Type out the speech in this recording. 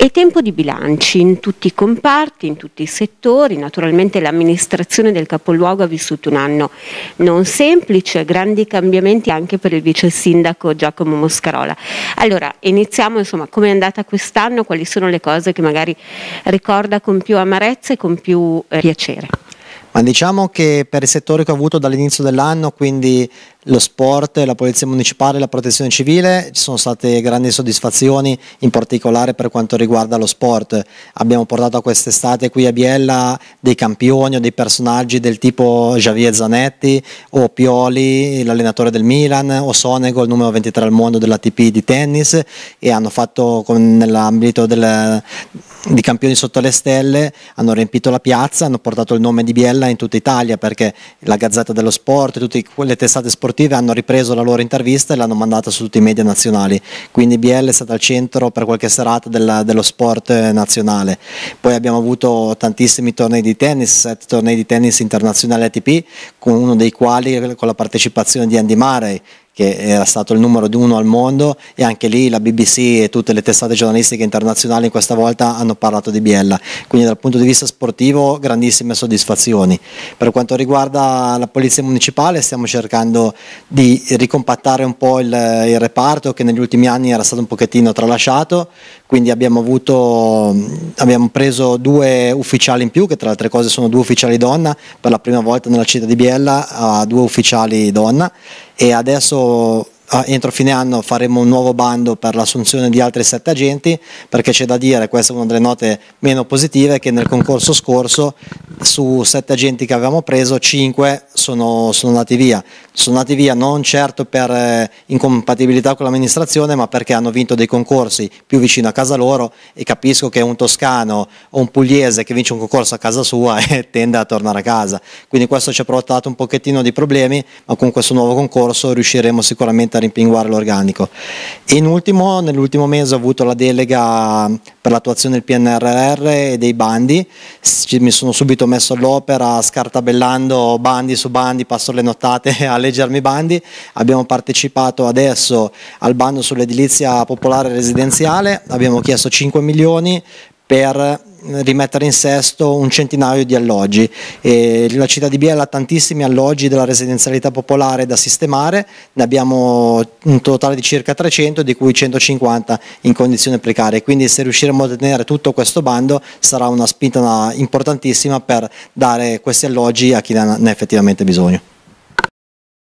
È tempo di bilanci in tutti i comparti, in tutti i settori, naturalmente l'amministrazione del capoluogo ha vissuto un anno non semplice, grandi cambiamenti anche per il vice sindaco Giacomo Moscarola. Allora, iniziamo insomma come è andata quest'anno, quali sono le cose che magari ricorda con più amarezza e con più eh, piacere? Ma diciamo che per il settore che ho avuto dall'inizio dell'anno, quindi lo sport, la polizia municipale, la protezione civile, ci sono state grandi soddisfazioni, in particolare per quanto riguarda lo sport. Abbiamo portato quest'estate qui a Biella dei campioni o dei personaggi del tipo Javier Zanetti o Pioli, l'allenatore del Milan, o Sonego, il numero 23 al mondo dell'ATP di tennis e hanno fatto nell'ambito del, di campioni sotto le stelle, hanno riempito la piazza, hanno portato il nome di Biella in tutta Italia perché la Gazzetta dello Sport, tutte quelle testate sportive hanno ripreso la loro intervista e l'hanno mandata su tutti i media nazionali. Quindi Biella è stata al centro per qualche serata della, dello sport eh, nazionale. Poi abbiamo avuto tantissimi tornei di tennis, sette tornei di tennis internazionali ATP, con uno dei quali con la partecipazione di Andy Murray che era stato il numero di uno al mondo e anche lì la BBC e tutte le testate giornalistiche internazionali in questa volta hanno parlato di Biella, quindi dal punto di vista sportivo grandissime soddisfazioni. Per quanto riguarda la polizia municipale stiamo cercando di ricompattare un po' il, il reparto che negli ultimi anni era stato un pochettino tralasciato, quindi abbiamo, avuto, abbiamo preso due ufficiali in più, che tra le altre cose sono due ufficiali donna, per la prima volta nella città di Biella ha due ufficiali donna e adesso entro fine anno faremo un nuovo bando per l'assunzione di altri sette agenti perché c'è da dire, questa è una delle note meno positive, che nel concorso scorso su sette agenti che avevamo preso, cinque sono, sono, andati via. Sono andati via non certo per eh, incompatibilità con l'amministrazione, ma perché hanno vinto dei concorsi più vicino a casa loro e capisco che un toscano o un pugliese che vince un concorso a casa sua eh, tende a tornare a casa. Quindi questo ci ha portato un pochettino di problemi, ma con questo nuovo concorso riusciremo sicuramente a rimpinguare l'organico. E in ultimo, nell'ultimo mese ho avuto la delega per l'attuazione del PNRR e dei bandi, mi sono subito messo all'opera scartabellando bandi su bandi, passo le nottate a leggermi i bandi, abbiamo partecipato adesso al bando sull'edilizia popolare residenziale, abbiamo chiesto 5 milioni per rimettere in sesto un centinaio di alloggi. E la città di Biella ha tantissimi alloggi della residenzialità popolare da sistemare, ne abbiamo un totale di circa 300, di cui 150 in condizioni precarie, quindi se riusciremo a tenere tutto questo bando sarà una spinta importantissima per dare questi alloggi a chi ne ha effettivamente bisogno.